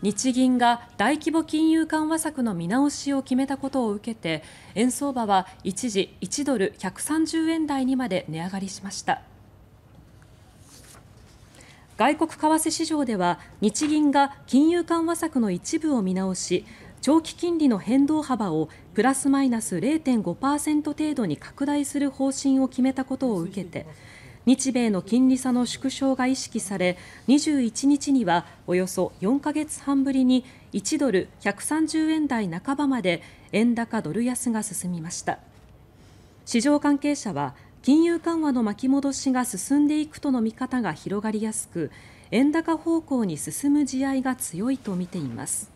日銀が大規模金融緩和策の見直しを決めたことを受けて円相場は一時1ドル =130 円台にまで値上がりしました。外国為替市場では日銀が金融緩和策の一部を見直し長期金利の変動幅をプラスマイナス0.5%程度に拡大する方針を決めたことを受けて日米の金利差の縮小が意識され21日にはおよそ4か月半ぶりに1ドル =130 円台半ばまで円高ドル安が進みました市場関係者は金融緩和の巻き戻しが進んでいくとの見方が広がりやすく円高方向に進む地合いが強いと見ています。